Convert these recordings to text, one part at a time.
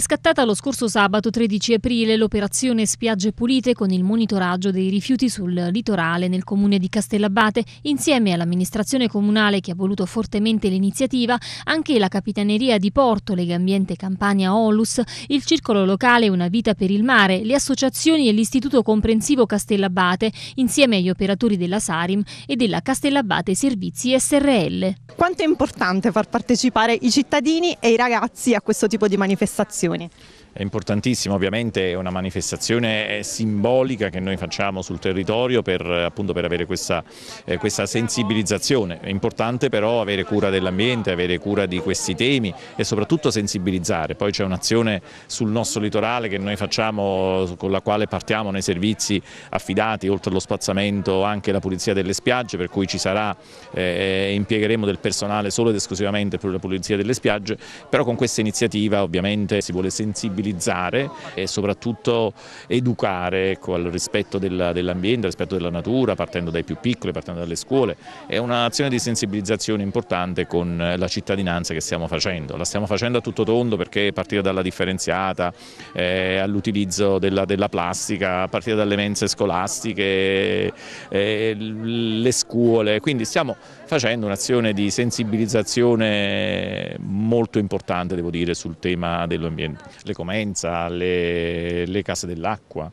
È scattata lo scorso sabato 13 aprile l'operazione Spiagge Pulite con il monitoraggio dei rifiuti sul litorale nel comune di Castellabate. Insieme all'amministrazione comunale che ha voluto fortemente l'iniziativa, anche la Capitaneria di Porto, Legambiente Campania Olus, il Circolo Locale Una Vita per il Mare, le associazioni e l'Istituto Comprensivo Castellabate, insieme agli operatori della Sarim e della Castellabate Servizi SRL. Quanto è importante far partecipare i cittadini e i ragazzi a questo tipo di manifestazione? azioni. È importantissimo, ovviamente è una manifestazione simbolica che noi facciamo sul territorio per, appunto, per avere questa, eh, questa, sensibilizzazione. È importante però avere cura dell'ambiente, avere cura di questi temi e soprattutto sensibilizzare. Poi c'è un'azione sul nostro litorale che noi facciamo, con la quale partiamo nei servizi affidati, oltre allo spazzamento anche la pulizia delle spiagge, per cui ci sarà, eh, eh impiegheremo del personale solo ed esclusivamente per la pulizia delle spiagge, però con questa iniziativa ovviamente si vuole vuole sensibilizzare e soprattutto educare ecco, al rispetto dell'ambiente, al rispetto della natura, partendo dai più piccoli, partendo dalle scuole. È un'azione di sensibilizzazione importante con la cittadinanza che stiamo facendo. La stiamo facendo a tutto tondo perché partire dalla differenziata, eh, all'utilizzo della, della, plastica, a partire dalle mense scolastiche, eh, le scuole, quindi stiamo facendo un'azione di sensibilizzazione molto importante devo dire sul tema dell'ambiente le, Comenza, le, le case dell'acqua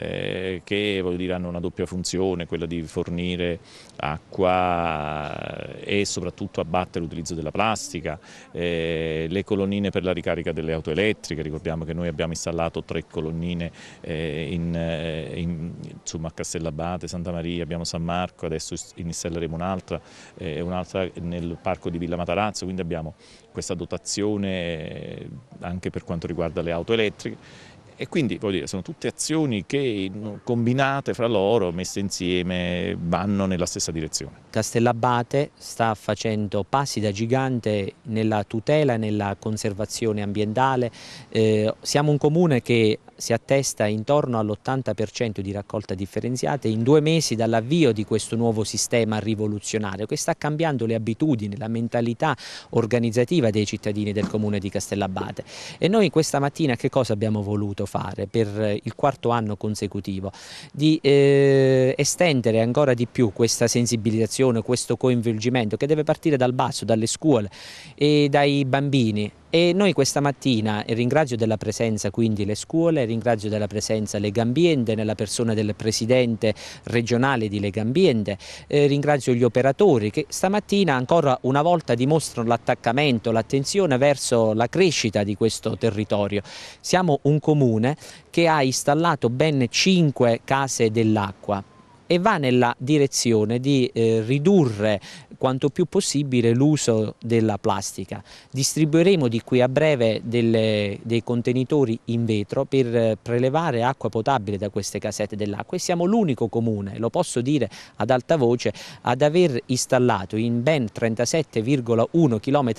eh, che dire, hanno una doppia funzione, quella di fornire acqua eh, e soprattutto abbattere l'utilizzo della plastica, eh, le colonnine per la ricarica delle auto elettriche, ricordiamo che noi abbiamo installato tre colonnine eh, in, eh, in, insomma, a Castellabate, Santa Maria, abbiamo San Marco, adesso installeremo un'altra, eh, un'altra nel parco di Villa Matarazzo, quindi abbiamo questa dotazione anche per quanto riguarda le auto elettriche e quindi dire, sono tutte azioni che combinate fra loro, messe insieme, vanno nella stessa direzione. Castellabate sta facendo passi da gigante nella tutela e nella conservazione ambientale. Eh, siamo un comune che si attesta intorno all'80% di raccolta differenziata in due mesi dall'avvio di questo nuovo sistema rivoluzionario che sta cambiando le abitudini, la mentalità organizzativa dei cittadini del comune di Castellabate. E noi questa mattina che cosa abbiamo voluto fare per eh, il quarto anno consecutivo? Di eh, estendere ancora di più questa sensibilizzazione, questo coinvolgimento che deve partire dal basso, dalle scuole e dai bambini e noi questa mattina ringrazio della presenza quindi le scuole, ringrazio della presenza Legambiente nella persona del presidente regionale di Legambiente, eh, ringrazio gli operatori che stamattina ancora una volta dimostrano l'attaccamento, l'attenzione verso la crescita di questo territorio. Siamo un comune che ha installato ben 5 case dell'acqua e va nella direzione di eh, ridurre quanto più possibile l'uso della plastica. Distribuiremo di qui a breve delle, dei contenitori in vetro per prelevare acqua potabile da queste casette dell'acqua e siamo l'unico comune, lo posso dire ad alta voce, ad aver installato in ben 37,1 km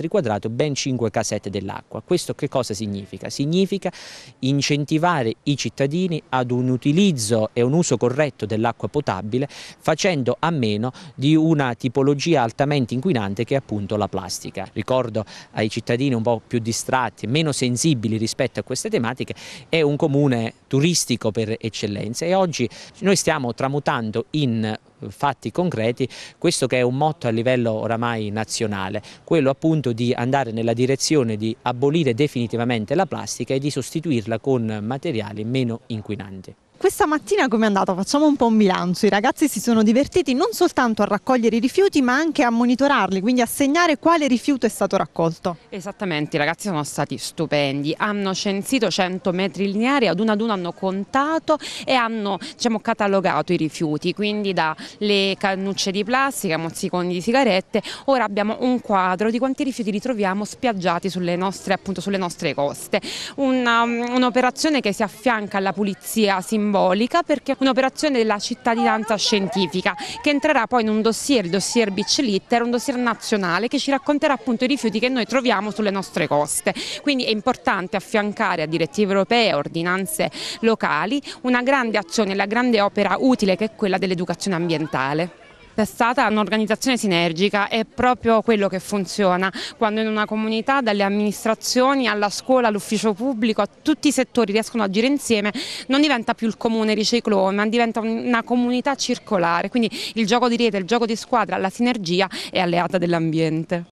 2 ben 5 casette dell'acqua. Questo che cosa significa? Significa incentivare i cittadini ad un utilizzo e un uso corretto dell'acqua potabile facendo a meno di una tipologia altamente inquinante che è appunto la plastica. Ricordo ai cittadini un po' più distratti, meno sensibili rispetto a queste tematiche, è un comune turistico per eccellenza e oggi noi stiamo tramutando in fatti concreti, questo che è un motto a livello oramai nazionale, quello appunto di andare nella direzione di abolire definitivamente la plastica e di sostituirla con materiali meno inquinanti. Questa mattina come è andata? Facciamo un po' un bilancio. I ragazzi si sono divertiti non soltanto a raccogliere i rifiuti, ma anche a monitorarli, quindi a segnare quale rifiuto è stato raccolto. Esattamente, i ragazzi sono stati stupendi. Hanno censito 100 metri lineari, ad uno ad uno hanno contato e hanno diciamo, catalogato i rifiuti, quindi dalle cannucce di plastica, mozziconi di sigarette. Ora abbiamo un quadro di quanti rifiuti ritroviamo spiaggiati sulle nostre, appunto, sulle nostre coste. Um, un'operazione um, un che si affianca alla pulizia simbolica simbolica perché è un'operazione della cittadinanza scientifica che entrerà poi in un dossier, il dossier Beach Litter, un dossier nazionale che ci racconterà appunto i rifiuti che noi troviamo sulle nostre coste. Quindi è importante affiancare a direttive europee, ordinanze locali, una grande azione, la grande opera utile che è quella dell'educazione ambientale. È stata un'organizzazione sinergica, è proprio quello che funziona, quando in una comunità dalle amministrazioni alla scuola, all'ufficio pubblico, tutti i settori riescono ad agire insieme, non diventa più il comune riciclone, ma diventa una comunità circolare, quindi il gioco di rete, il gioco di squadra, la sinergia è alleata dell'ambiente.